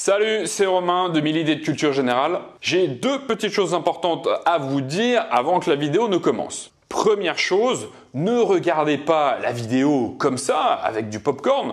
Salut, c'est Romain de Idées de Culture Générale. J'ai deux petites choses importantes à vous dire avant que la vidéo ne commence. Première chose, ne regardez pas la vidéo comme ça, avec du popcorn.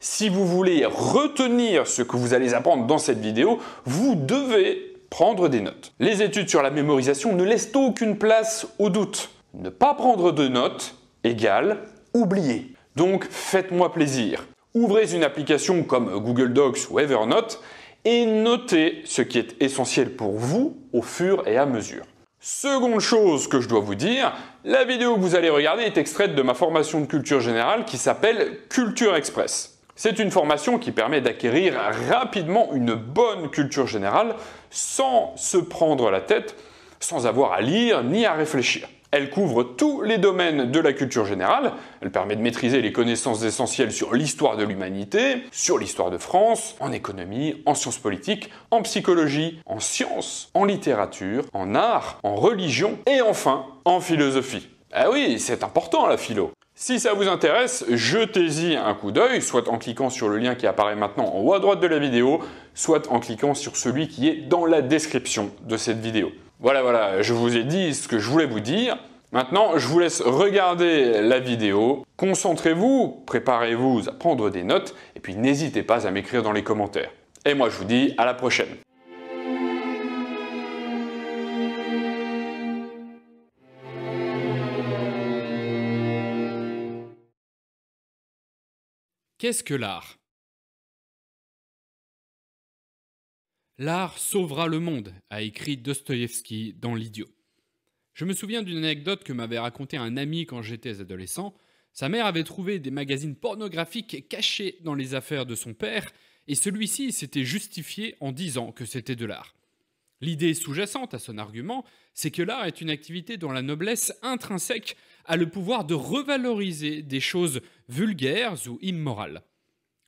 Si vous voulez retenir ce que vous allez apprendre dans cette vidéo, vous devez prendre des notes. Les études sur la mémorisation ne laissent aucune place au doute. Ne pas prendre de notes égale oublier. Donc faites-moi plaisir. Ouvrez une application comme Google Docs ou Evernote et notez ce qui est essentiel pour vous au fur et à mesure. Seconde chose que je dois vous dire, la vidéo que vous allez regarder est extraite de ma formation de culture générale qui s'appelle Culture Express. C'est une formation qui permet d'acquérir rapidement une bonne culture générale sans se prendre la tête, sans avoir à lire ni à réfléchir. Elle couvre tous les domaines de la culture générale, elle permet de maîtriser les connaissances essentielles sur l'histoire de l'humanité, sur l'histoire de France, en économie, en sciences politiques, en psychologie, en sciences, en littérature, en art, en religion et enfin en philosophie. Ah oui, c'est important la philo. Si ça vous intéresse, jetez-y un coup d'œil, soit en cliquant sur le lien qui apparaît maintenant en haut à droite de la vidéo, soit en cliquant sur celui qui est dans la description de cette vidéo. Voilà, voilà, je vous ai dit ce que je voulais vous dire. Maintenant, je vous laisse regarder la vidéo. Concentrez-vous, préparez-vous à prendre des notes, et puis n'hésitez pas à m'écrire dans les commentaires. Et moi, je vous dis à la prochaine. Qu'est-ce que l'art L'art sauvera le monde, a écrit Dostoïevski dans L'idiot. Je me souviens d'une anecdote que m'avait racontée un ami quand j'étais adolescent. Sa mère avait trouvé des magazines pornographiques cachés dans les affaires de son père, et celui-ci s'était justifié en disant que c'était de l'art. L'idée sous-jacente à son argument, c'est que l'art est une activité dont la noblesse intrinsèque a le pouvoir de revaloriser des choses vulgaires ou immorales.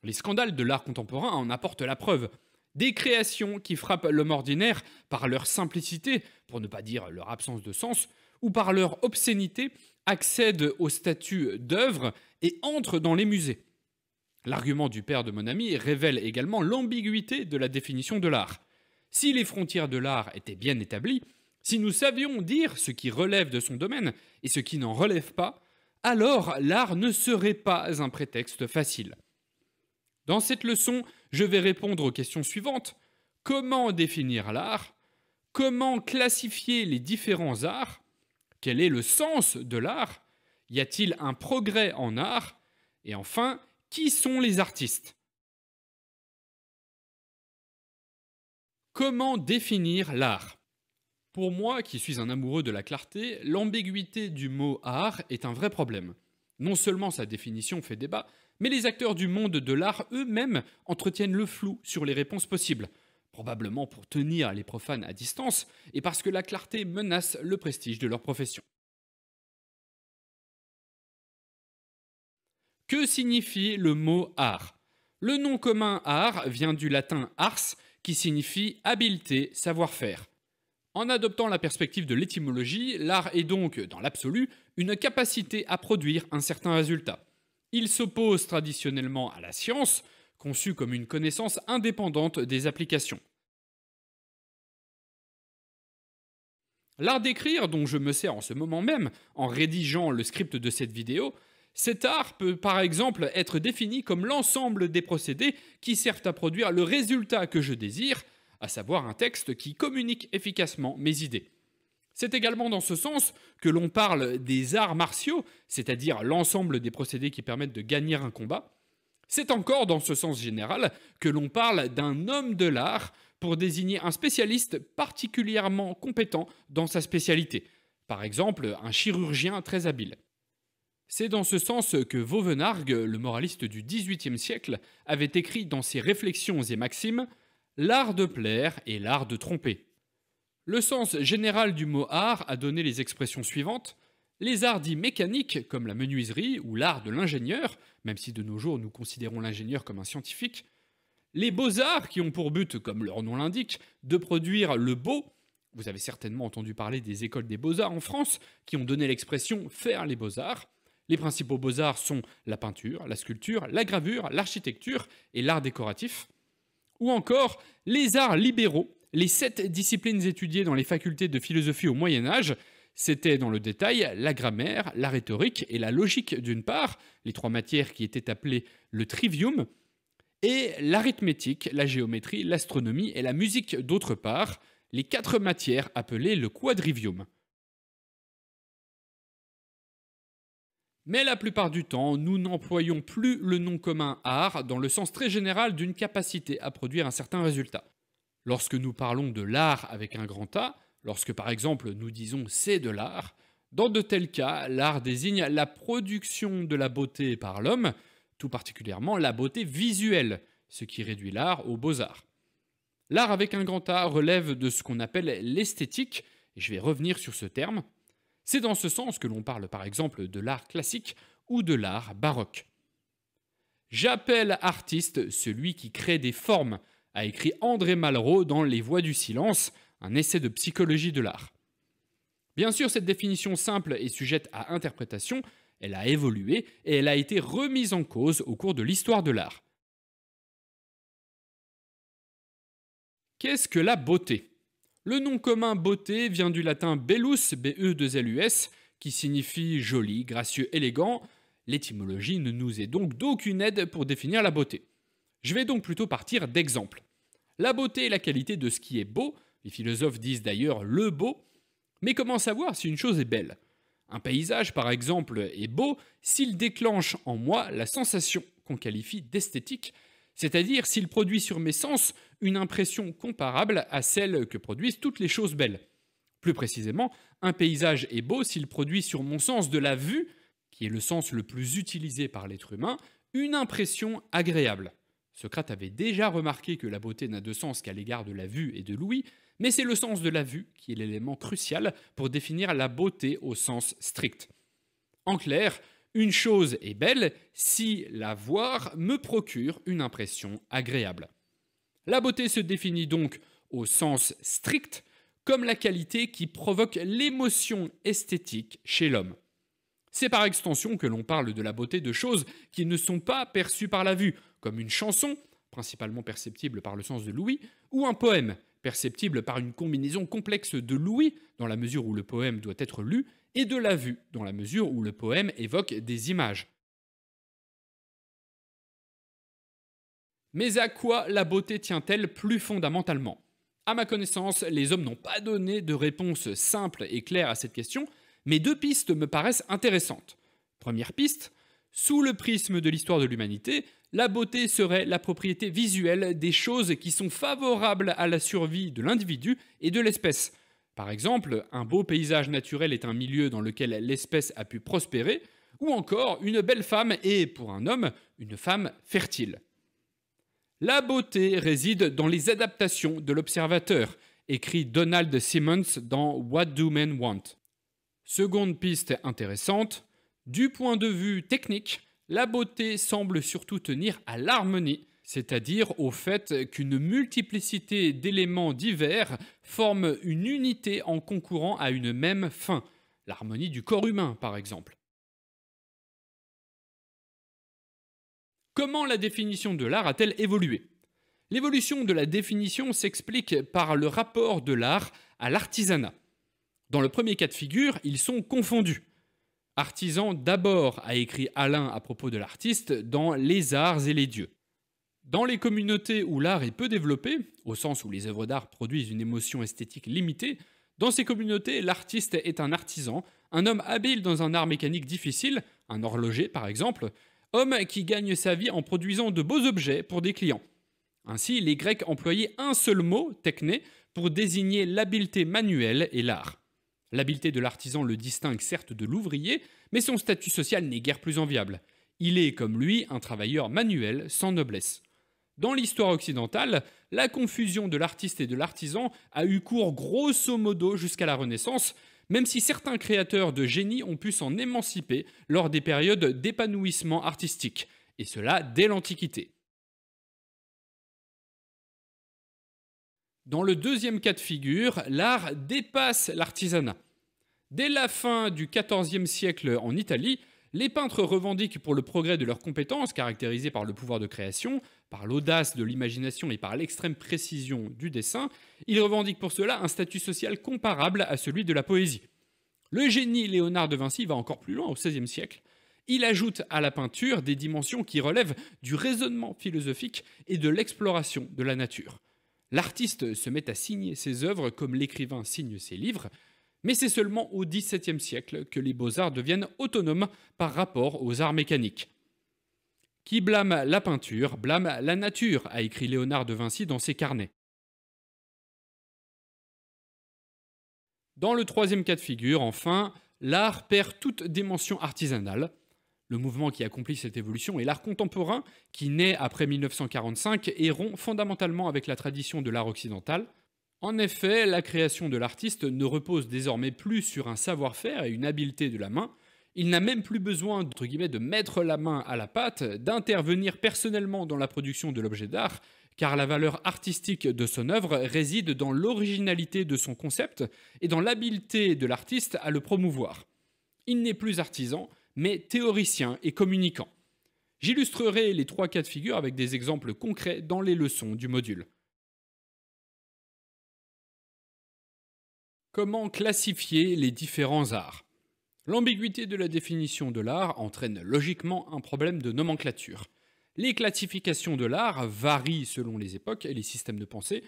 Les scandales de l'art contemporain en apportent la preuve. Des créations qui frappent l'homme ordinaire par leur simplicité, pour ne pas dire leur absence de sens, ou par leur obscénité, accèdent au statut d'œuvre et entrent dans les musées. L'argument du père de mon ami révèle également l'ambiguïté de la définition de l'art. Si les frontières de l'art étaient bien établies, si nous savions dire ce qui relève de son domaine et ce qui n'en relève pas, alors l'art ne serait pas un prétexte facile. Dans cette leçon, je vais répondre aux questions suivantes. Comment définir l'art Comment classifier les différents arts Quel est le sens de l'art Y a-t-il un progrès en art Et enfin, qui sont les artistes Comment définir l'art Pour moi, qui suis un amoureux de la clarté, l'ambiguïté du mot art est un vrai problème. Non seulement sa définition fait débat, mais les acteurs du monde de l'art eux-mêmes entretiennent le flou sur les réponses possibles, probablement pour tenir les profanes à distance et parce que la clarté menace le prestige de leur profession. Que signifie le mot art Le nom commun art vient du latin ars qui signifie habileté, savoir-faire. En adoptant la perspective de l'étymologie, l'art est donc, dans l'absolu, une capacité à produire un certain résultat. Il s'oppose traditionnellement à la science, conçue comme une connaissance indépendante des applications. L'art d'écrire, dont je me sers en ce moment même, en rédigeant le script de cette vidéo, cet art peut par exemple être défini comme l'ensemble des procédés qui servent à produire le résultat que je désire, à savoir un texte qui communique efficacement mes idées. C'est également dans ce sens que l'on parle des arts martiaux, c'est-à-dire l'ensemble des procédés qui permettent de gagner un combat. C'est encore dans ce sens général que l'on parle d'un homme de l'art pour désigner un spécialiste particulièrement compétent dans sa spécialité, par exemple un chirurgien très habile. C'est dans ce sens que Vauvenargues, le moraliste du XVIIIe siècle, avait écrit dans ses réflexions et maximes L'art de plaire et l'art de tromper. Le sens général du mot art a donné les expressions suivantes. Les arts dits mécaniques, comme la menuiserie ou l'art de l'ingénieur, même si de nos jours nous considérons l'ingénieur comme un scientifique. Les beaux-arts, qui ont pour but, comme leur nom l'indique, de produire le beau. Vous avez certainement entendu parler des écoles des beaux-arts en France, qui ont donné l'expression faire les beaux-arts. Les principaux beaux-arts sont la peinture, la sculpture, la gravure, l'architecture et l'art décoratif. Ou encore les arts libéraux, les sept disciplines étudiées dans les facultés de philosophie au Moyen Âge, c'était dans le détail la grammaire, la rhétorique et la logique d'une part, les trois matières qui étaient appelées le trivium, et l'arithmétique, la géométrie, l'astronomie et la musique d'autre part, les quatre matières appelées le quadrivium. Mais la plupart du temps, nous n'employons plus le nom commun art dans le sens très général d'une capacité à produire un certain résultat. Lorsque nous parlons de l'art avec un grand A, lorsque par exemple nous disons c'est de l'art, dans de tels cas, l'art désigne la production de la beauté par l'homme, tout particulièrement la beauté visuelle, ce qui réduit l'art aux beaux-arts. L'art avec un grand A relève de ce qu'on appelle l'esthétique, et je vais revenir sur ce terme. C'est dans ce sens que l'on parle par exemple de l'art classique ou de l'art baroque. J'appelle artiste celui qui crée des formes, a écrit André Malraux dans Les Voix du silence, un essai de psychologie de l'art. Bien sûr, cette définition simple est sujette à interprétation, elle a évolué et elle a été remise en cause au cours de l'histoire de l'art. Qu'est-ce que la beauté Le nom commun beauté vient du latin bellus, b e 2 qui signifie joli, gracieux, élégant. L'étymologie ne nous est donc d'aucune aide pour définir la beauté. Je vais donc plutôt partir d'exemples la beauté et la qualité de ce qui est beau, les philosophes disent d'ailleurs le beau, mais comment savoir si une chose est belle Un paysage, par exemple, est beau s'il déclenche en moi la sensation qu'on qualifie d'esthétique, c'est-à-dire s'il produit sur mes sens une impression comparable à celle que produisent toutes les choses belles. Plus précisément, un paysage est beau s'il produit sur mon sens de la vue, qui est le sens le plus utilisé par l'être humain, une impression agréable. Socrate avait déjà remarqué que la beauté n'a de sens qu'à l'égard de la vue et de l'ouïe, mais c'est le sens de la vue qui est l'élément crucial pour définir la beauté au sens strict. En clair, une chose est belle si la voir me procure une impression agréable. La beauté se définit donc au sens strict comme la qualité qui provoque l'émotion esthétique chez l'homme. C'est par extension que l'on parle de la beauté de choses qui ne sont pas perçues par la vue, comme une chanson, principalement perceptible par le sens de l'ouïe, ou un poème, perceptible par une combinaison complexe de l'ouïe, dans la mesure où le poème doit être lu, et de la vue, dans la mesure où le poème évoque des images. Mais à quoi la beauté tient-elle plus fondamentalement À ma connaissance, les hommes n'ont pas donné de réponse simple et claire à cette question, mais deux pistes me paraissent intéressantes. Première piste, sous le prisme de l'histoire de l'humanité, la beauté serait la propriété visuelle des choses qui sont favorables à la survie de l'individu et de l'espèce. Par exemple, un beau paysage naturel est un milieu dans lequel l'espèce a pu prospérer, ou encore une belle femme est, pour un homme, une femme fertile. La beauté réside dans les adaptations de l'observateur, écrit Donald Simmons dans What Do Men Want. Seconde piste intéressante, du point de vue technique, la beauté semble surtout tenir à l'harmonie, c'est-à-dire au fait qu'une multiplicité d'éléments divers forme une unité en concourant à une même fin, l'harmonie du corps humain par exemple. Comment la définition de l'art a-t-elle évolué L'évolution de la définition s'explique par le rapport de l'art à l'artisanat. Dans le premier cas de figure, ils sont confondus. Artisan d'abord, a écrit Alain à propos de l'artiste dans Les arts et les dieux. Dans les communautés où l'art est peu développé, au sens où les œuvres d'art produisent une émotion esthétique limitée, dans ces communautés, l'artiste est un artisan, un homme habile dans un art mécanique difficile, un horloger par exemple, homme qui gagne sa vie en produisant de beaux objets pour des clients. Ainsi, les Grecs employaient un seul mot, techné, pour désigner l'habileté manuelle et l'art. L'habileté de l'artisan le distingue certes de l'ouvrier, mais son statut social n'est guère plus enviable. Il est, comme lui, un travailleur manuel, sans noblesse. Dans l'histoire occidentale, la confusion de l'artiste et de l'artisan a eu cours grosso modo jusqu'à la Renaissance, même si certains créateurs de génie ont pu s'en émanciper lors des périodes d'épanouissement artistique, et cela dès l'Antiquité. Dans le deuxième cas de figure, l'art dépasse l'artisanat. Dès la fin du XIVe siècle en Italie, les peintres revendiquent pour le progrès de leurs compétences, caractérisées par le pouvoir de création, par l'audace de l'imagination et par l'extrême précision du dessin, ils revendiquent pour cela un statut social comparable à celui de la poésie. Le génie Léonard de Vinci va encore plus loin au XVIe siècle. Il ajoute à la peinture des dimensions qui relèvent du raisonnement philosophique et de l'exploration de la nature. L'artiste se met à signer ses œuvres comme l'écrivain signe ses livres, mais c'est seulement au XVIIe siècle que les beaux-arts deviennent autonomes par rapport aux arts mécaniques. Qui blâme la peinture, blâme la nature, a écrit Léonard de Vinci dans ses carnets. Dans le troisième cas de figure, enfin, l'art perd toute dimension artisanale le mouvement qui accomplit cette évolution est l'art contemporain qui naît après 1945 et rompt fondamentalement avec la tradition de l'art occidental. En effet, la création de l'artiste ne repose désormais plus sur un savoir-faire et une habileté de la main, il n'a même plus besoin de mettre la main à la pâte, d'intervenir personnellement dans la production de l'objet d'art, car la valeur artistique de son œuvre réside dans l'originalité de son concept et dans l'habileté de l'artiste à le promouvoir. Il n'est plus artisan, mais théoricien et communicant. J'illustrerai les trois cas de figure avec des exemples concrets dans les leçons du module. Comment classifier les différents arts L'ambiguïté de la définition de l'art entraîne logiquement un problème de nomenclature. Les classifications de l'art varient selon les époques et les systèmes de pensée.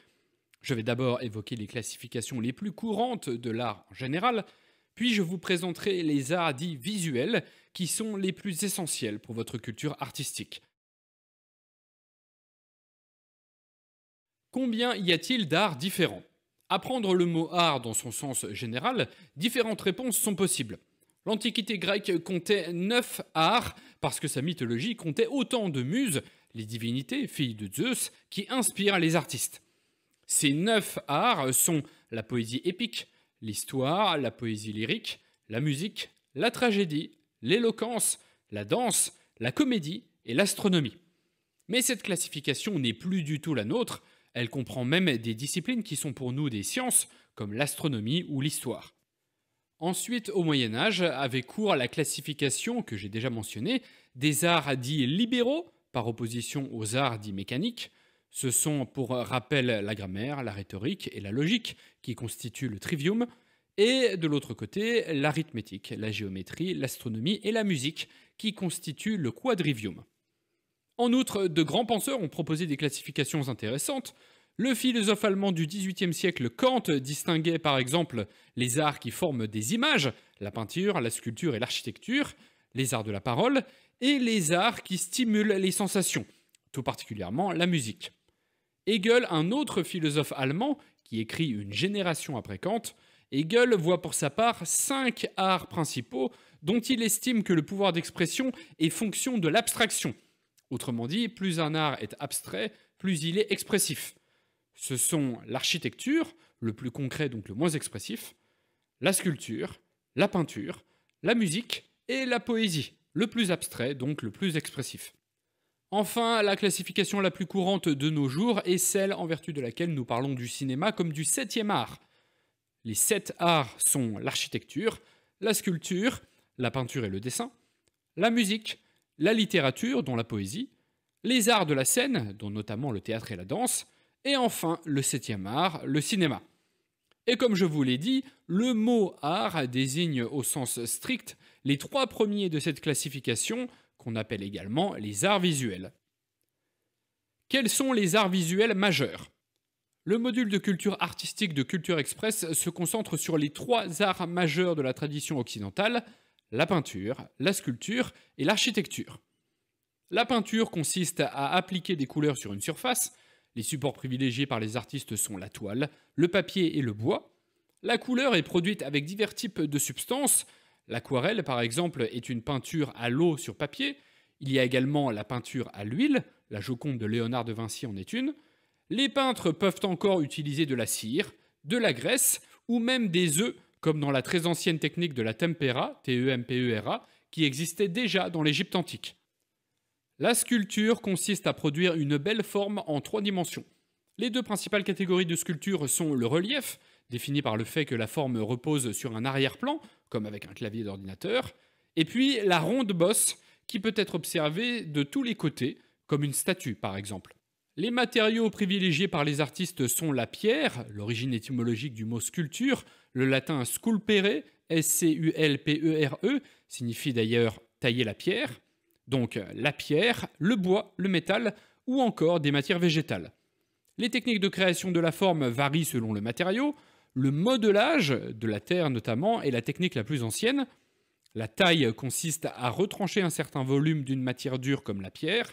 Je vais d'abord évoquer les classifications les plus courantes de l'art en général, puis je vous présenterai les arts dits visuels qui sont les plus essentiels pour votre culture artistique. Combien y a-t-il d'arts différents Apprendre le mot art dans son sens général, différentes réponses sont possibles. L'Antiquité grecque comptait neuf arts parce que sa mythologie comptait autant de muses, les divinités, filles de Zeus, qui inspirent les artistes. Ces neuf arts sont la poésie épique, l'histoire, la poésie lyrique, la musique, la tragédie, l'éloquence, la danse, la comédie et l'astronomie. Mais cette classification n'est plus du tout la nôtre, elle comprend même des disciplines qui sont pour nous des sciences, comme l'astronomie ou l'histoire. Ensuite, au Moyen Âge, avait cours la classification que j'ai déjà mentionnée des arts dits libéraux, par opposition aux arts dits mécaniques, ce sont, pour rappel, la grammaire, la rhétorique et la logique qui constituent le trivium, et de l'autre côté, l'arithmétique, la géométrie, l'astronomie et la musique qui constituent le quadrivium. En outre, de grands penseurs ont proposé des classifications intéressantes. Le philosophe allemand du XVIIIe siècle Kant distinguait par exemple les arts qui forment des images, la peinture, la sculpture et l'architecture, les arts de la parole, et les arts qui stimulent les sensations, tout particulièrement la musique. Hegel, un autre philosophe allemand, qui écrit une génération après Kant, Hegel voit pour sa part cinq arts principaux dont il estime que le pouvoir d'expression est fonction de l'abstraction. Autrement dit, plus un art est abstrait, plus il est expressif. Ce sont l'architecture, le plus concret donc le moins expressif, la sculpture, la peinture, la musique et la poésie, le plus abstrait donc le plus expressif. Enfin, la classification la plus courante de nos jours est celle en vertu de laquelle nous parlons du cinéma comme du septième art. Les sept arts sont l'architecture, la sculpture, la peinture et le dessin, la musique, la littérature, dont la poésie, les arts de la scène, dont notamment le théâtre et la danse, et enfin le septième art, le cinéma. Et comme je vous l'ai dit, le mot art désigne au sens strict les trois premiers de cette classification qu'on appelle également les arts visuels. Quels sont les arts visuels majeurs Le module de culture artistique de Culture Express se concentre sur les trois arts majeurs de la tradition occidentale, la peinture, la sculpture et l'architecture. La peinture consiste à appliquer des couleurs sur une surface, les supports privilégiés par les artistes sont la toile, le papier et le bois. La couleur est produite avec divers types de substances, L'aquarelle, par exemple, est une peinture à l'eau sur papier. Il y a également la peinture à l'huile. La Joconde de Léonard de Vinci en est une. Les peintres peuvent encore utiliser de la cire, de la graisse ou même des œufs, comme dans la très ancienne technique de la tempera, T-E-M-P-E-R-A, qui existait déjà dans l'Égypte antique. La sculpture consiste à produire une belle forme en trois dimensions. Les deux principales catégories de sculpture sont le relief, définie par le fait que la forme repose sur un arrière-plan, comme avec un clavier d'ordinateur, et puis la ronde bosse, qui peut être observée de tous les côtés, comme une statue par exemple. Les matériaux privilégiés par les artistes sont la pierre, l'origine étymologique du mot sculpture, le latin sculpere, S-C-U-L-P-E-R-E, e, signifie d'ailleurs tailler la pierre, donc la pierre, le bois, le métal ou encore des matières végétales. Les techniques de création de la forme varient selon le matériau, le modelage de la Terre notamment est la technique la plus ancienne. La taille consiste à retrancher un certain volume d'une matière dure comme la pierre.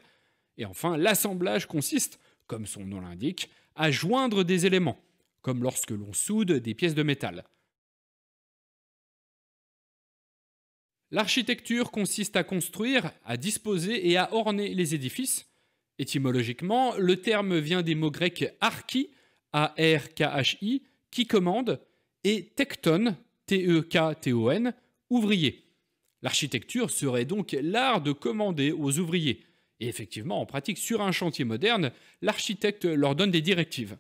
Et enfin, l'assemblage consiste, comme son nom l'indique, à joindre des éléments, comme lorsque l'on soude des pièces de métal. L'architecture consiste à construire, à disposer et à orner les édifices. Étymologiquement, le terme vient des mots grecs archi, a r h i qui commande, et tecton, t e ouvrier. L'architecture serait donc l'art de commander aux ouvriers. Et effectivement, en pratique, sur un chantier moderne, l'architecte leur donne des directives.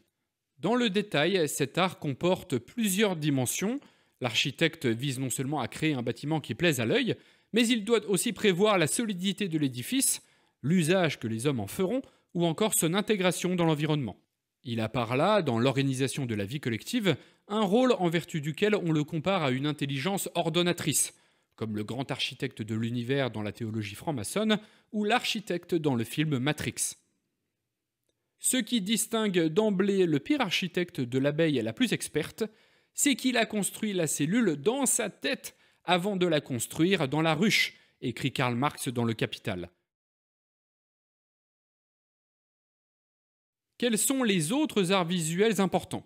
Dans le détail, cet art comporte plusieurs dimensions. L'architecte vise non seulement à créer un bâtiment qui plaise à l'œil, mais il doit aussi prévoir la solidité de l'édifice, l'usage que les hommes en feront, ou encore son intégration dans l'environnement. Il a par là, dans l'organisation de la vie collective, un rôle en vertu duquel on le compare à une intelligence ordonnatrice, comme le grand architecte de l'univers dans la théologie franc-maçonne ou l'architecte dans le film Matrix. Ce qui distingue d'emblée le pire architecte de l'abeille la plus experte, c'est qu'il a construit la cellule dans sa tête avant de la construire dans la ruche, écrit Karl Marx dans Le Capital. quels sont les autres arts visuels importants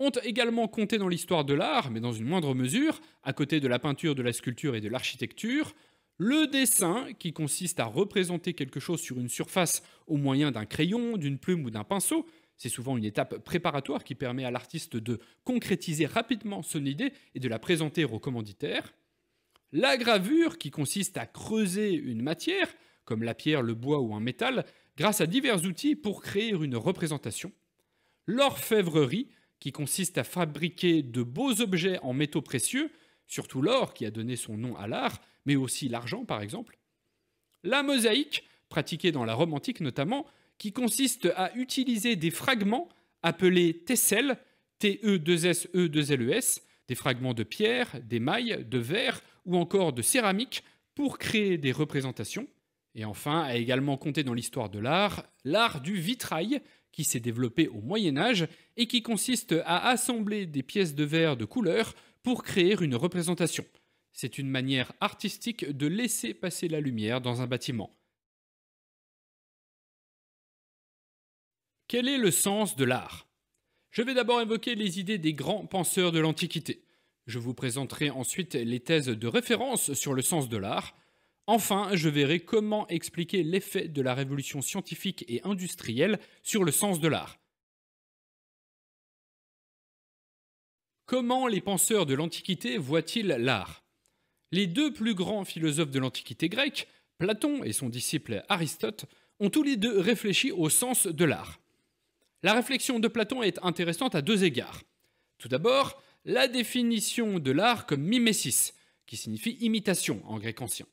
ont également compté dans l'histoire de l'art, mais dans une moindre mesure, à côté de la peinture, de la sculpture et de l'architecture, le dessin, qui consiste à représenter quelque chose sur une surface au moyen d'un crayon, d'une plume ou d'un pinceau, c'est souvent une étape préparatoire qui permet à l'artiste de concrétiser rapidement son idée et de la présenter au commanditaire. La gravure, qui consiste à creuser une matière, comme la pierre, le bois ou un métal, grâce à divers outils pour créer une représentation, l'orfèvrerie, qui consiste à fabriquer de beaux objets en métaux précieux, surtout l'or qui a donné son nom à l'art, mais aussi l'argent par exemple, la mosaïque, pratiquée dans la Rome antique notamment, qui consiste à utiliser des fragments appelés tesselles, T-E-2-S-E-2-L-E-S, des fragments de pierre, d'émail, de verre ou encore de céramique pour créer des représentations, et enfin, a également compté dans l'histoire de l'art l'art du vitrail, qui s'est développé au Moyen Âge et qui consiste à assembler des pièces de verre de couleur pour créer une représentation. C'est une manière artistique de laisser passer la lumière dans un bâtiment. Quel est le sens de l'art Je vais d'abord évoquer les idées des grands penseurs de l'Antiquité. Je vous présenterai ensuite les thèses de référence sur le sens de l'art, Enfin, je verrai comment expliquer l'effet de la révolution scientifique et industrielle sur le sens de l'art. Comment les penseurs de l'Antiquité voient-ils l'art Les deux plus grands philosophes de l'Antiquité grecque, Platon et son disciple Aristote, ont tous les deux réfléchi au sens de l'art. La réflexion de Platon est intéressante à deux égards. Tout d'abord, la définition de l'art comme mimesis, qui signifie imitation en grec ancien.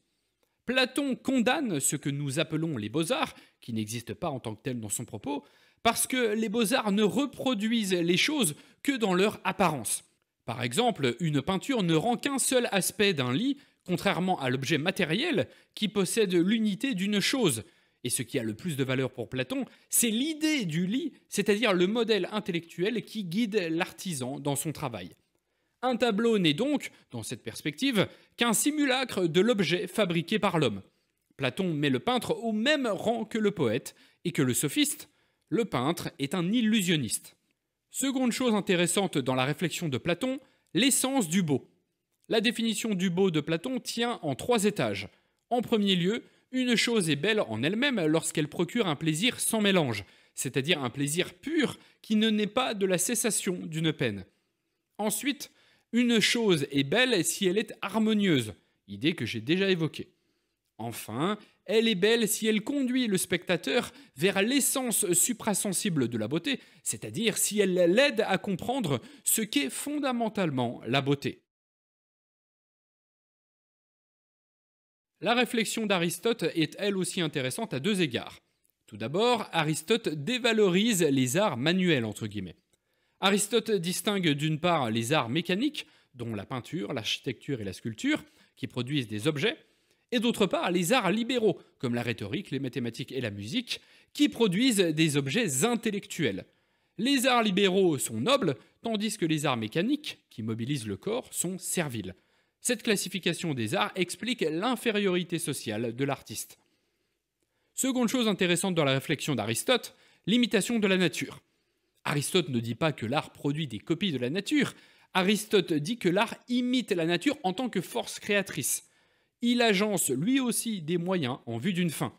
Platon condamne ce que nous appelons les beaux-arts, qui n'existent pas en tant que tels dans son propos, parce que les beaux-arts ne reproduisent les choses que dans leur apparence. Par exemple, une peinture ne rend qu'un seul aspect d'un lit, contrairement à l'objet matériel qui possède l'unité d'une chose. Et ce qui a le plus de valeur pour Platon, c'est l'idée du lit, c'est-à-dire le modèle intellectuel qui guide l'artisan dans son travail. Un tableau n'est donc, dans cette perspective, qu'un simulacre de l'objet fabriqué par l'homme. Platon met le peintre au même rang que le poète et que le sophiste. Le peintre est un illusionniste. Seconde chose intéressante dans la réflexion de Platon, l'essence du beau. La définition du beau de Platon tient en trois étages. En premier lieu, une chose est belle en elle-même lorsqu'elle procure un plaisir sans mélange, c'est-à-dire un plaisir pur qui ne naît pas de la cessation d'une peine. Ensuite, une chose est belle si elle est harmonieuse, idée que j'ai déjà évoquée. Enfin, elle est belle si elle conduit le spectateur vers l'essence suprasensible de la beauté, c'est-à-dire si elle l'aide à comprendre ce qu'est fondamentalement la beauté. La réflexion d'Aristote est elle aussi intéressante à deux égards. Tout d'abord, Aristote dévalorise les arts manuels entre guillemets. Aristote distingue d'une part les arts mécaniques, dont la peinture, l'architecture et la sculpture, qui produisent des objets, et d'autre part les arts libéraux, comme la rhétorique, les mathématiques et la musique, qui produisent des objets intellectuels. Les arts libéraux sont nobles, tandis que les arts mécaniques, qui mobilisent le corps, sont serviles. Cette classification des arts explique l'infériorité sociale de l'artiste. Seconde chose intéressante dans la réflexion d'Aristote, l'imitation de la nature. Aristote ne dit pas que l'art produit des copies de la nature. Aristote dit que l'art imite la nature en tant que force créatrice. Il agence lui aussi des moyens en vue d'une fin.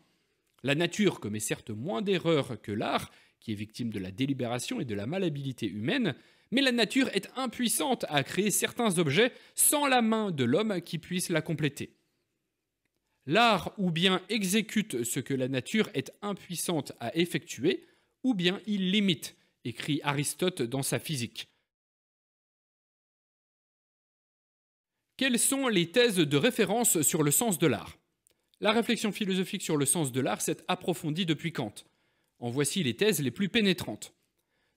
La nature commet certes moins d'erreurs que l'art, qui est victime de la délibération et de la malhabilité humaine, mais la nature est impuissante à créer certains objets sans la main de l'homme qui puisse la compléter. L'art ou bien exécute ce que la nature est impuissante à effectuer, ou bien il l'imite, écrit Aristote dans sa physique. Quelles sont les thèses de référence sur le sens de l'art La réflexion philosophique sur le sens de l'art s'est approfondie depuis Kant. En voici les thèses les plus pénétrantes.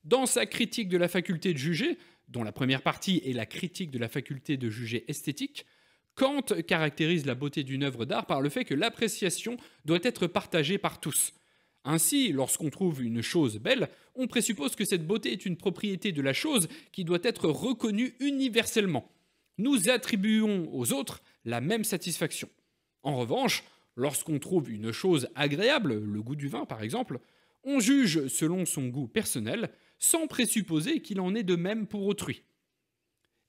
Dans sa critique de la faculté de juger, dont la première partie est la critique de la faculté de juger esthétique, Kant caractérise la beauté d'une œuvre d'art par le fait que l'appréciation doit être partagée par tous. Ainsi, lorsqu'on trouve une chose belle, on présuppose que cette beauté est une propriété de la chose qui doit être reconnue universellement. Nous attribuons aux autres la même satisfaction. En revanche, lorsqu'on trouve une chose agréable, le goût du vin par exemple, on juge selon son goût personnel, sans présupposer qu'il en est de même pour autrui.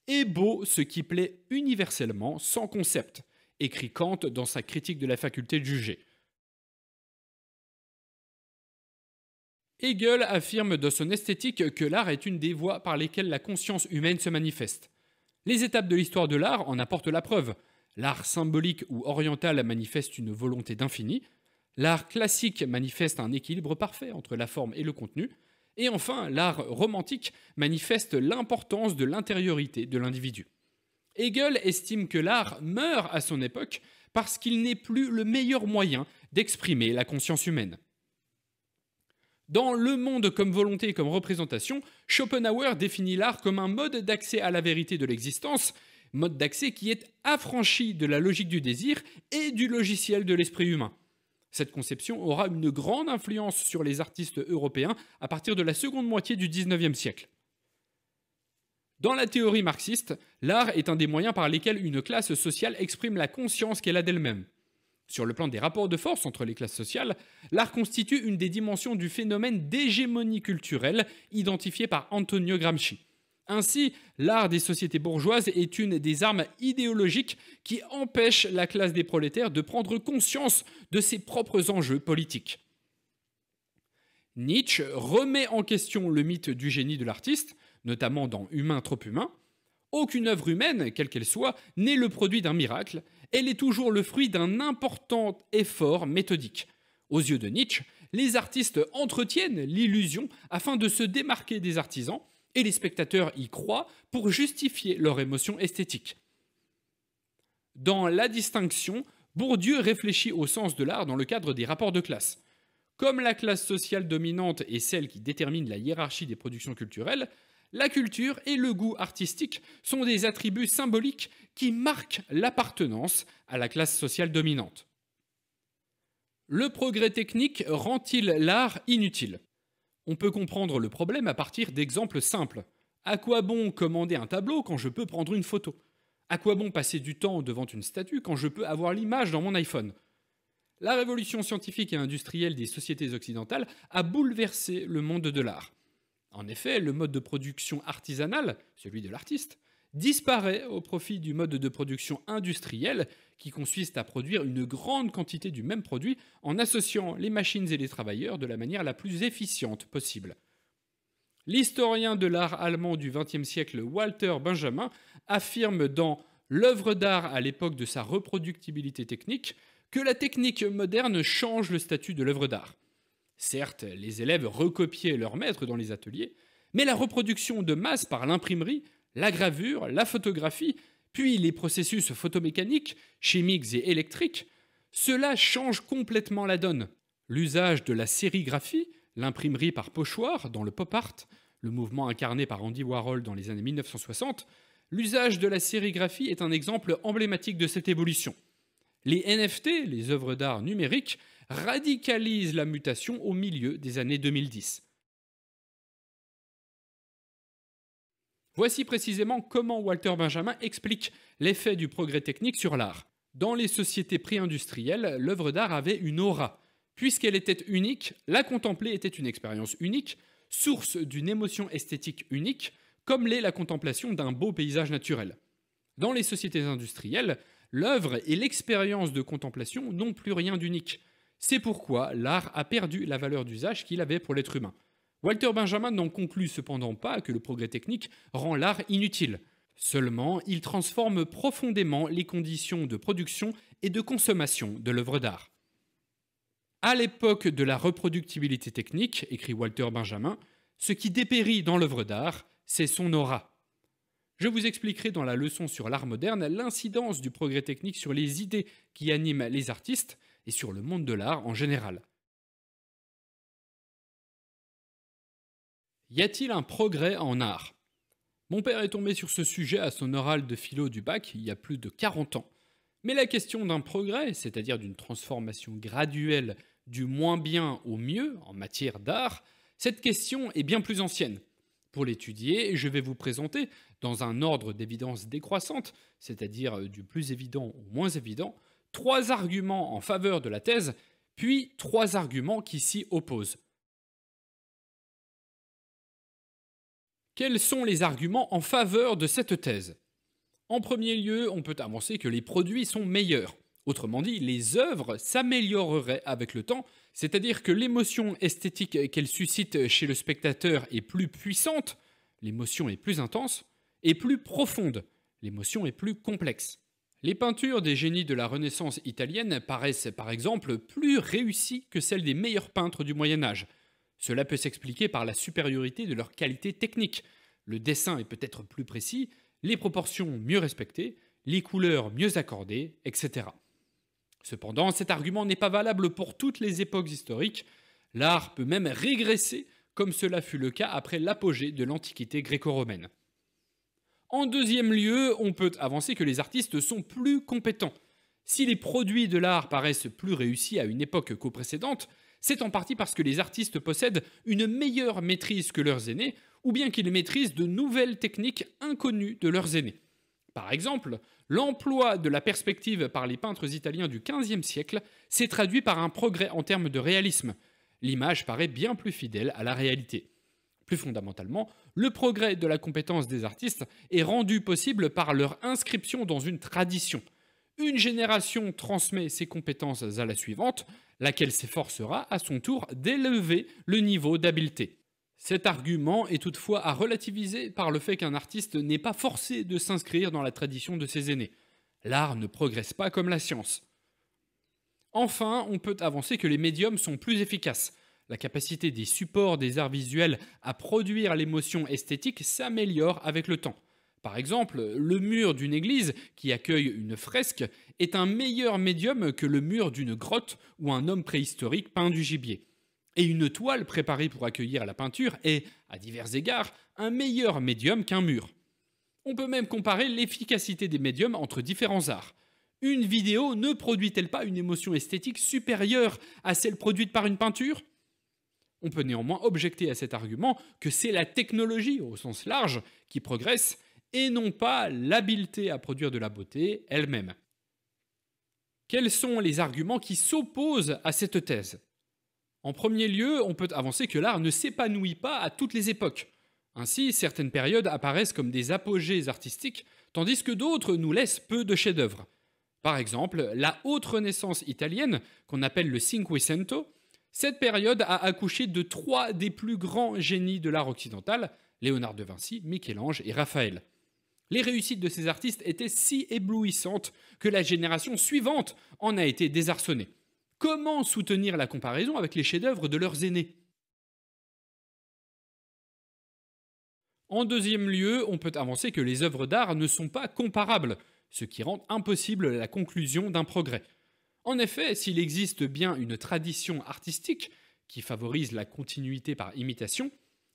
Et beau ce qui plaît universellement, sans concept, écrit Kant dans sa critique de la faculté de juger. Hegel affirme dans son esthétique que l'art est une des voies par lesquelles la conscience humaine se manifeste. Les étapes de l'histoire de l'art en apportent la preuve. L'art symbolique ou oriental manifeste une volonté d'infini, l'art classique manifeste un équilibre parfait entre la forme et le contenu, et enfin l'art romantique manifeste l'importance de l'intériorité de l'individu. Hegel estime que l'art meurt à son époque parce qu'il n'est plus le meilleur moyen d'exprimer la conscience humaine. Dans Le monde comme volonté et comme représentation, Schopenhauer définit l'art comme un mode d'accès à la vérité de l'existence, mode d'accès qui est affranchi de la logique du désir et du logiciel de l'esprit humain. Cette conception aura une grande influence sur les artistes européens à partir de la seconde moitié du XIXe siècle. Dans la théorie marxiste, l'art est un des moyens par lesquels une classe sociale exprime la conscience qu'elle a d'elle-même. Sur le plan des rapports de force entre les classes sociales, l'art constitue une des dimensions du phénomène d'hégémonie culturelle identifié par Antonio Gramsci. Ainsi, l'art des sociétés bourgeoises est une des armes idéologiques qui empêche la classe des prolétaires de prendre conscience de ses propres enjeux politiques. Nietzsche remet en question le mythe du génie de l'artiste, notamment dans Humain trop humain. Aucune œuvre humaine, quelle qu'elle soit, n'est le produit d'un miracle, elle est toujours le fruit d'un important effort méthodique. Aux yeux de Nietzsche, les artistes entretiennent l'illusion afin de se démarquer des artisans, et les spectateurs y croient pour justifier leur émotion esthétique. Dans La distinction, Bourdieu réfléchit au sens de l'art dans le cadre des rapports de classe. Comme la classe sociale dominante est celle qui détermine la hiérarchie des productions culturelles, la culture et le goût artistique sont des attributs symboliques qui marquent l'appartenance à la classe sociale dominante. Le progrès technique rend-il l'art inutile On peut comprendre le problème à partir d'exemples simples. À quoi bon commander un tableau quand je peux prendre une photo À quoi bon passer du temps devant une statue quand je peux avoir l'image dans mon iPhone La révolution scientifique et industrielle des sociétés occidentales a bouleversé le monde de l'art. En effet, le mode de production artisanal, celui de l'artiste, disparaît au profit du mode de production industriel qui consiste à produire une grande quantité du même produit en associant les machines et les travailleurs de la manière la plus efficiente possible. L'historien de l'art allemand du XXe siècle Walter Benjamin affirme dans L'œuvre d'art à l'époque de sa reproductibilité technique que la technique moderne change le statut de l'œuvre d'art. Certes, les élèves recopiaient leurs maîtres dans les ateliers, mais la reproduction de masse par l'imprimerie, la gravure, la photographie, puis les processus photomécaniques, chimiques et électriques, cela change complètement la donne. L'usage de la sérigraphie, l'imprimerie par pochoir dans le pop art, le mouvement incarné par Andy Warhol dans les années 1960, l'usage de la sérigraphie est un exemple emblématique de cette évolution. Les NFT, les œuvres d'art numériques, radicalise la mutation au milieu des années 2010. Voici précisément comment Walter Benjamin explique l'effet du progrès technique sur l'art. Dans les sociétés pré-industrielles, l'œuvre d'art avait une aura. Puisqu'elle était unique, la contempler était une expérience unique, source d'une émotion esthétique unique, comme l'est la contemplation d'un beau paysage naturel. Dans les sociétés industrielles, l'œuvre et l'expérience de contemplation n'ont plus rien d'unique. C'est pourquoi l'art a perdu la valeur d'usage qu'il avait pour l'être humain. Walter Benjamin n'en conclut cependant pas que le progrès technique rend l'art inutile. Seulement, il transforme profondément les conditions de production et de consommation de l'œuvre d'art. À l'époque de la reproductibilité technique, écrit Walter Benjamin, ce qui dépérit dans l'œuvre d'art, c'est son aura. Je vous expliquerai dans la leçon sur l'art moderne l'incidence du progrès technique sur les idées qui animent les artistes et sur le monde de l'art en général. Y a-t-il un progrès en art Mon père est tombé sur ce sujet à son oral de philo du bac il y a plus de 40 ans. Mais la question d'un progrès, c'est-à-dire d'une transformation graduelle du moins bien au mieux en matière d'art, cette question est bien plus ancienne. Pour l'étudier, je vais vous présenter, dans un ordre d'évidence décroissante, c'est-à-dire du plus évident au moins évident, trois arguments en faveur de la thèse, puis trois arguments qui s'y opposent. Quels sont les arguments en faveur de cette thèse En premier lieu, on peut avancer que les produits sont meilleurs. Autrement dit, les œuvres s'amélioreraient avec le temps, c'est-à-dire que l'émotion esthétique qu'elles suscitent chez le spectateur est plus puissante, l'émotion est plus intense, et plus profonde, l'émotion est plus complexe. Les peintures des génies de la Renaissance italienne paraissent par exemple plus réussies que celles des meilleurs peintres du Moyen Âge. Cela peut s'expliquer par la supériorité de leur qualité technique. Le dessin est peut-être plus précis, les proportions mieux respectées, les couleurs mieux accordées, etc. Cependant, cet argument n'est pas valable pour toutes les époques historiques. L'art peut même régresser, comme cela fut le cas après l'apogée de l'Antiquité gréco-romaine. En deuxième lieu, on peut avancer que les artistes sont plus compétents. Si les produits de l'art paraissent plus réussis à une époque qu'aux précédentes, c'est en partie parce que les artistes possèdent une meilleure maîtrise que leurs aînés, ou bien qu'ils maîtrisent de nouvelles techniques inconnues de leurs aînés. Par exemple, l'emploi de la perspective par les peintres italiens du XVe siècle s'est traduit par un progrès en termes de réalisme. L'image paraît bien plus fidèle à la réalité. Plus fondamentalement, le progrès de la compétence des artistes est rendu possible par leur inscription dans une tradition. Une génération transmet ses compétences à la suivante, laquelle s'efforcera à son tour d'élever le niveau d'habileté. Cet argument est toutefois à relativiser par le fait qu'un artiste n'est pas forcé de s'inscrire dans la tradition de ses aînés. L'art ne progresse pas comme la science. Enfin, on peut avancer que les médiums sont plus efficaces, la capacité des supports des arts visuels à produire l'émotion esthétique s'améliore avec le temps. Par exemple, le mur d'une église qui accueille une fresque est un meilleur médium que le mur d'une grotte où un homme préhistorique peint du gibier. Et une toile préparée pour accueillir la peinture est, à divers égards, un meilleur médium qu'un mur. On peut même comparer l'efficacité des médiums entre différents arts. Une vidéo ne produit-elle pas une émotion esthétique supérieure à celle produite par une peinture on peut néanmoins objecter à cet argument que c'est la technologie, au sens large, qui progresse, et non pas l'habileté à produire de la beauté elle-même. Quels sont les arguments qui s'opposent à cette thèse En premier lieu, on peut avancer que l'art ne s'épanouit pas à toutes les époques. Ainsi, certaines périodes apparaissent comme des apogées artistiques, tandis que d'autres nous laissent peu de chefs-d'œuvre. Par exemple, la haute Renaissance italienne, qu'on appelle le Cinquecento, cette période a accouché de trois des plus grands génies de l'art occidental, Léonard de Vinci, Michel-Ange et Raphaël. Les réussites de ces artistes étaient si éblouissantes que la génération suivante en a été désarçonnée. Comment soutenir la comparaison avec les chefs-d'œuvre de leurs aînés En deuxième lieu, on peut avancer que les œuvres d'art ne sont pas comparables, ce qui rend impossible la conclusion d'un progrès. En effet, s'il existe bien une tradition artistique qui favorise la continuité par imitation,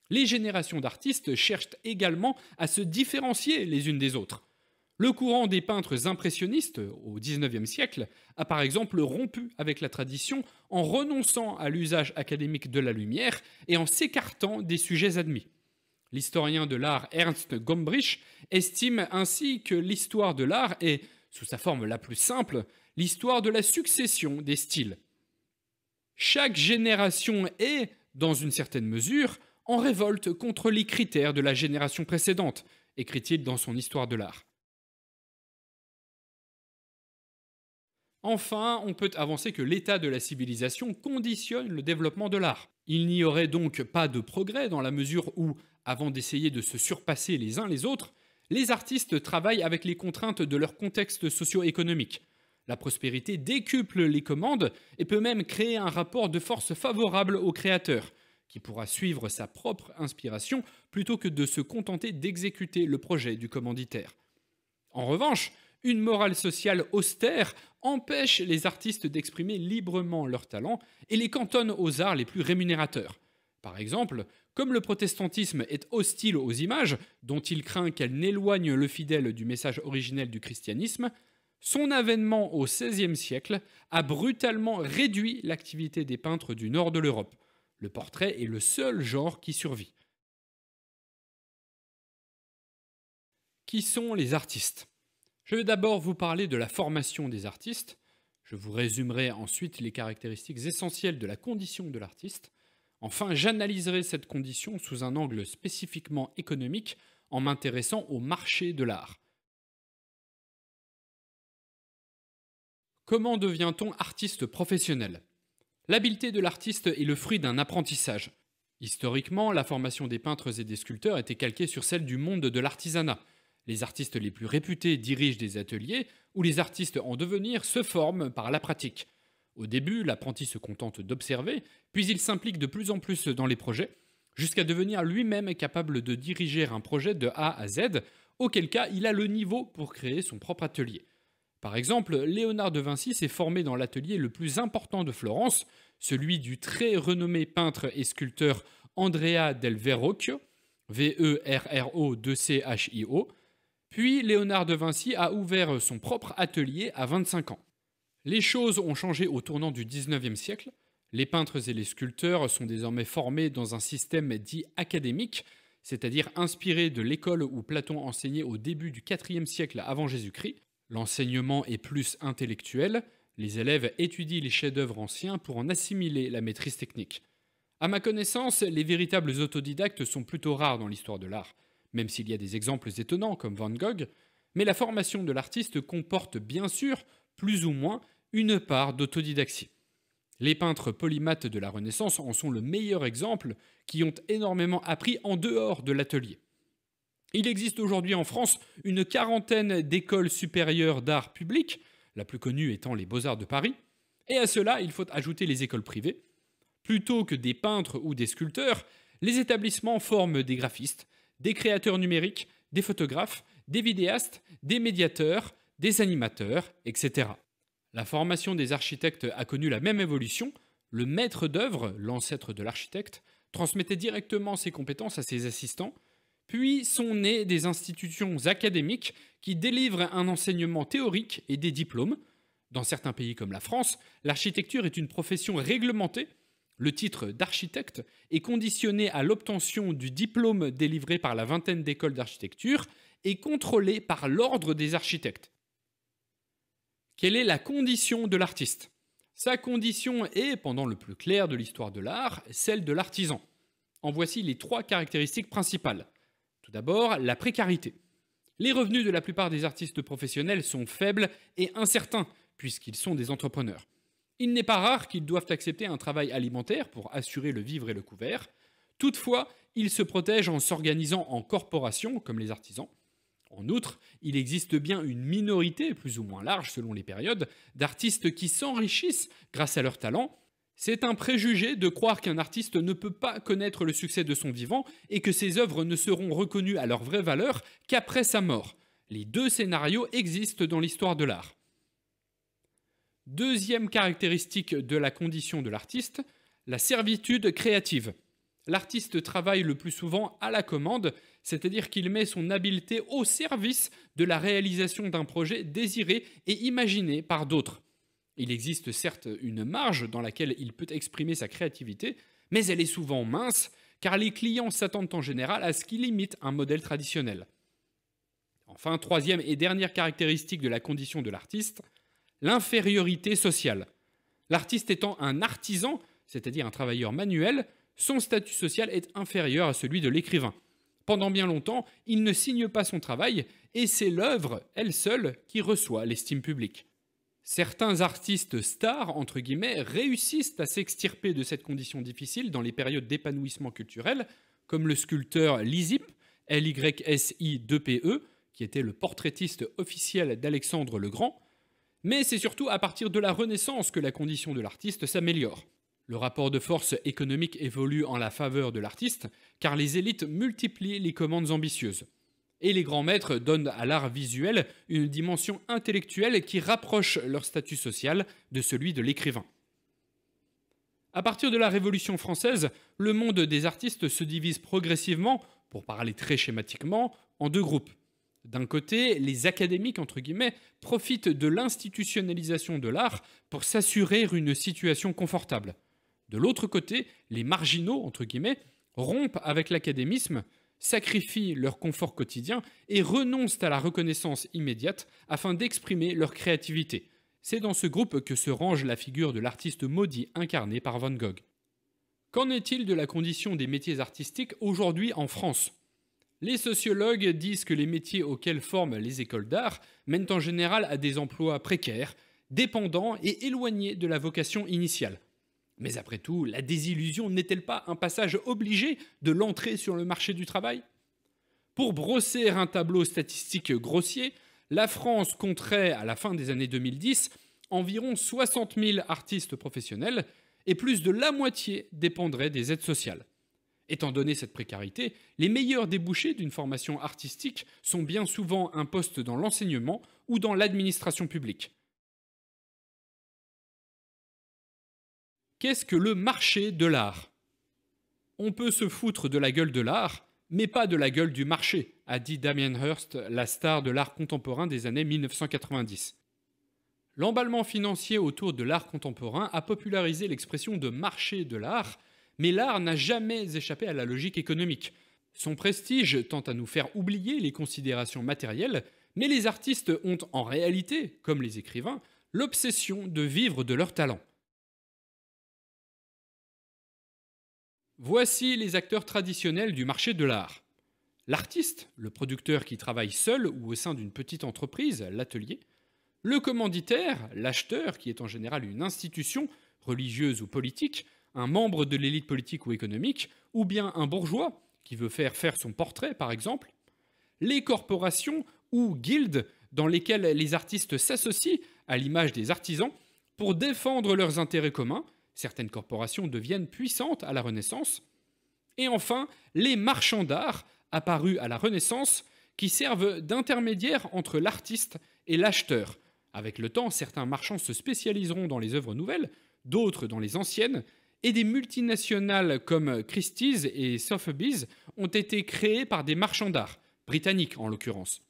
les générations d'artistes cherchent également à se différencier les unes des autres. Le courant des peintres impressionnistes au XIXe siècle a par exemple rompu avec la tradition en renonçant à l'usage académique de la lumière et en s'écartant des sujets admis. L'historien de l'art Ernst Gombrich estime ainsi que l'histoire de l'art est, sous sa forme la plus simple, l'histoire de la succession des styles. Chaque génération est, dans une certaine mesure, en révolte contre les critères de la génération précédente, écrit-il dans son Histoire de l'art. Enfin, on peut avancer que l'état de la civilisation conditionne le développement de l'art. Il n'y aurait donc pas de progrès dans la mesure où, avant d'essayer de se surpasser les uns les autres, les artistes travaillent avec les contraintes de leur contexte socio-économique. La prospérité décuple les commandes et peut même créer un rapport de force favorable au créateur, qui pourra suivre sa propre inspiration plutôt que de se contenter d'exécuter le projet du commanditaire. En revanche, une morale sociale austère empêche les artistes d'exprimer librement leurs talents et les cantonne aux arts les plus rémunérateurs. Par exemple, comme le protestantisme est hostile aux images, dont il craint qu'elles n'éloignent le fidèle du message originel du christianisme, son avènement au XVIe siècle a brutalement réduit l'activité des peintres du nord de l'Europe. Le portrait est le seul genre qui survit. Qui sont les artistes Je vais d'abord vous parler de la formation des artistes. Je vous résumerai ensuite les caractéristiques essentielles de la condition de l'artiste. Enfin, j'analyserai cette condition sous un angle spécifiquement économique en m'intéressant au marché de l'art. Comment devient-on artiste professionnel L'habileté de l'artiste est le fruit d'un apprentissage. Historiquement, la formation des peintres et des sculpteurs était calquée sur celle du monde de l'artisanat. Les artistes les plus réputés dirigent des ateliers où les artistes en devenir se forment par la pratique. Au début, l'apprenti se contente d'observer, puis il s'implique de plus en plus dans les projets, jusqu'à devenir lui-même capable de diriger un projet de A à Z, auquel cas il a le niveau pour créer son propre atelier. Par exemple, Léonard de Vinci s'est formé dans l'atelier le plus important de Florence, celui du très renommé peintre et sculpteur Andrea del Verrocchio, V-E-R-R-O-2-C-H-I-O. Puis Léonard de Vinci a ouvert son propre atelier à 25 ans. Les choses ont changé au tournant du 19e siècle. Les peintres et les sculpteurs sont désormais formés dans un système dit académique, c'est-à-dire inspiré de l'école où Platon enseignait au début du 4e siècle avant Jésus-Christ. L'enseignement est plus intellectuel, les élèves étudient les chefs-d'œuvre anciens pour en assimiler la maîtrise technique. À ma connaissance, les véritables autodidactes sont plutôt rares dans l'histoire de l'art, même s'il y a des exemples étonnants comme Van Gogh, mais la formation de l'artiste comporte bien sûr, plus ou moins, une part d'autodidaxie. Les peintres polymathes de la Renaissance en sont le meilleur exemple, qui ont énormément appris en dehors de l'atelier. Il existe aujourd'hui en France une quarantaine d'écoles supérieures d'art public, la plus connue étant les Beaux-Arts de Paris, et à cela il faut ajouter les écoles privées. Plutôt que des peintres ou des sculpteurs, les établissements forment des graphistes, des créateurs numériques, des photographes, des vidéastes, des médiateurs, des animateurs, etc. La formation des architectes a connu la même évolution, le maître d'œuvre, l'ancêtre de l'architecte, transmettait directement ses compétences à ses assistants, puis sont nées des institutions académiques qui délivrent un enseignement théorique et des diplômes. Dans certains pays comme la France, l'architecture est une profession réglementée. Le titre d'architecte est conditionné à l'obtention du diplôme délivré par la vingtaine d'écoles d'architecture et contrôlé par l'ordre des architectes. Quelle est la condition de l'artiste Sa condition est, pendant le plus clair de l'histoire de l'art, celle de l'artisan. En voici les trois caractéristiques principales d'abord, la précarité. Les revenus de la plupart des artistes professionnels sont faibles et incertains, puisqu'ils sont des entrepreneurs. Il n'est pas rare qu'ils doivent accepter un travail alimentaire pour assurer le vivre et le couvert. Toutefois, ils se protègent en s'organisant en corporation, comme les artisans. En outre, il existe bien une minorité, plus ou moins large selon les périodes, d'artistes qui s'enrichissent grâce à leur talent c'est un préjugé de croire qu'un artiste ne peut pas connaître le succès de son vivant et que ses œuvres ne seront reconnues à leur vraie valeur qu'après sa mort. Les deux scénarios existent dans l'histoire de l'art. Deuxième caractéristique de la condition de l'artiste, la servitude créative. L'artiste travaille le plus souvent à la commande, c'est-à-dire qu'il met son habileté au service de la réalisation d'un projet désiré et imaginé par d'autres. Il existe certes une marge dans laquelle il peut exprimer sa créativité, mais elle est souvent mince, car les clients s'attendent en général à ce qu'il imite un modèle traditionnel. Enfin, troisième et dernière caractéristique de la condition de l'artiste, l'infériorité sociale. L'artiste étant un artisan, c'est-à-dire un travailleur manuel, son statut social est inférieur à celui de l'écrivain. Pendant bien longtemps, il ne signe pas son travail et c'est l'œuvre, elle seule, qui reçoit l'estime publique certains artistes stars, entre guillemets, réussissent à s'extirper de cette condition difficile dans les périodes d'épanouissement culturel, comme le sculpteur Lysip, L-Y-S-I-2-P-E, qui était le portraitiste officiel d'Alexandre le Grand. Mais c'est surtout à partir de la Renaissance que la condition de l'artiste s'améliore. Le rapport de force économique évolue en la faveur de l'artiste, car les élites multiplient les commandes ambitieuses. Et les grands maîtres donnent à l'art visuel une dimension intellectuelle qui rapproche leur statut social de celui de l'écrivain. À partir de la Révolution française, le monde des artistes se divise progressivement, pour parler très schématiquement, en deux groupes. D'un côté, les académiques, entre guillemets, profitent de l'institutionnalisation de l'art pour s'assurer une situation confortable. De l'autre côté, les marginaux, entre guillemets, rompent avec l'académisme sacrifient leur confort quotidien et renoncent à la reconnaissance immédiate afin d'exprimer leur créativité. C'est dans ce groupe que se range la figure de l'artiste maudit incarné par Van Gogh. Qu'en est-il de la condition des métiers artistiques aujourd'hui en France Les sociologues disent que les métiers auxquels forment les écoles d'art mènent en général à des emplois précaires, dépendants et éloignés de la vocation initiale. Mais après tout, la désillusion n'est-elle pas un passage obligé de l'entrée sur le marché du travail Pour brosser un tableau statistique grossier, la France compterait à la fin des années 2010 environ 60 000 artistes professionnels et plus de la moitié dépendraient des aides sociales. Étant donné cette précarité, les meilleurs débouchés d'une formation artistique sont bien souvent un poste dans l'enseignement ou dans l'administration publique. Qu'est-ce que le marché de l'art On peut se foutre de la gueule de l'art, mais pas de la gueule du marché, a dit Damien Hirst, la star de l'art contemporain des années 1990. L'emballement financier autour de l'art contemporain a popularisé l'expression de marché de l'art, mais l'art n'a jamais échappé à la logique économique. Son prestige tend à nous faire oublier les considérations matérielles, mais les artistes ont en réalité, comme les écrivains, l'obsession de vivre de leur talent. Voici les acteurs traditionnels du marché de l'art. L'artiste, le producteur qui travaille seul ou au sein d'une petite entreprise, l'atelier. Le commanditaire, l'acheteur, qui est en général une institution, religieuse ou politique, un membre de l'élite politique ou économique, ou bien un bourgeois, qui veut faire faire son portrait par exemple. Les corporations ou guildes, dans lesquelles les artistes s'associent, à l'image des artisans, pour défendre leurs intérêts communs Certaines corporations deviennent puissantes à la Renaissance. Et enfin, les marchands d'art, apparus à la Renaissance, qui servent d'intermédiaires entre l'artiste et l'acheteur. Avec le temps, certains marchands se spécialiseront dans les œuvres nouvelles, d'autres dans les anciennes, et des multinationales comme Christie's et Sotheby's ont été créées par des marchands d'art, britanniques en l'occurrence.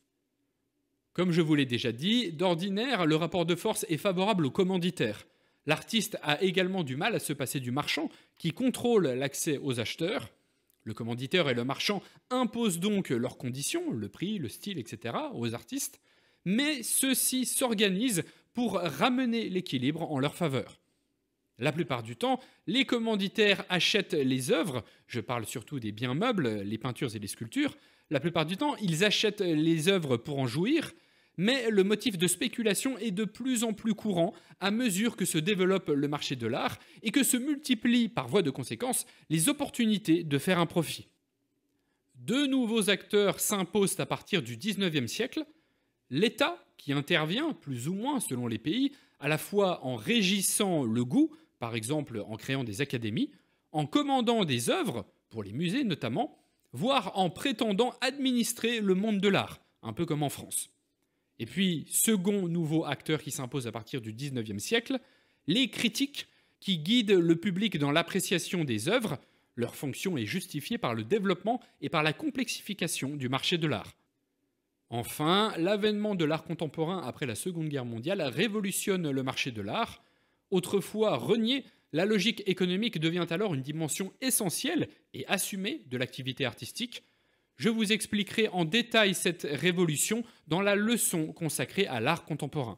Comme je vous l'ai déjà dit, d'ordinaire, le rapport de force est favorable aux commanditaires. L'artiste a également du mal à se passer du marchand, qui contrôle l'accès aux acheteurs. Le commanditeur et le marchand imposent donc leurs conditions, le prix, le style, etc., aux artistes, mais ceux-ci s'organisent pour ramener l'équilibre en leur faveur. La plupart du temps, les commanditaires achètent les œuvres, je parle surtout des biens meubles, les peintures et les sculptures, la plupart du temps, ils achètent les œuvres pour en jouir, mais le motif de spéculation est de plus en plus courant à mesure que se développe le marché de l'art et que se multiplient par voie de conséquence les opportunités de faire un profit. Deux nouveaux acteurs s'imposent à partir du 19e siècle, l'État, qui intervient, plus ou moins selon les pays, à la fois en régissant le goût, par exemple en créant des académies, en commandant des œuvres, pour les musées notamment, voire en prétendant administrer le monde de l'art, un peu comme en France. Et puis, second nouveau acteur qui s'impose à partir du 19e siècle, les critiques qui guident le public dans l'appréciation des œuvres. Leur fonction est justifiée par le développement et par la complexification du marché de l'art. Enfin, l'avènement de l'art contemporain après la Seconde Guerre mondiale révolutionne le marché de l'art. Autrefois renié, la logique économique devient alors une dimension essentielle et assumée de l'activité artistique. Je vous expliquerai en détail cette révolution dans la leçon consacrée à l'art contemporain.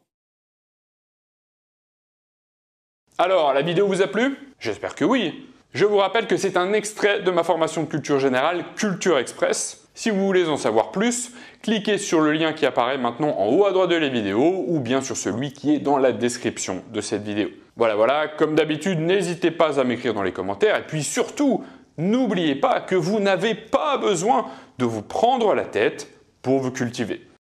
Alors, la vidéo vous a plu J'espère que oui. Je vous rappelle que c'est un extrait de ma formation de culture générale Culture Express. Si vous voulez en savoir plus, cliquez sur le lien qui apparaît maintenant en haut à droite de la vidéo ou bien sur celui qui est dans la description de cette vidéo. Voilà, voilà, comme d'habitude, n'hésitez pas à m'écrire dans les commentaires et puis surtout, N'oubliez pas que vous n'avez pas besoin de vous prendre la tête pour vous cultiver.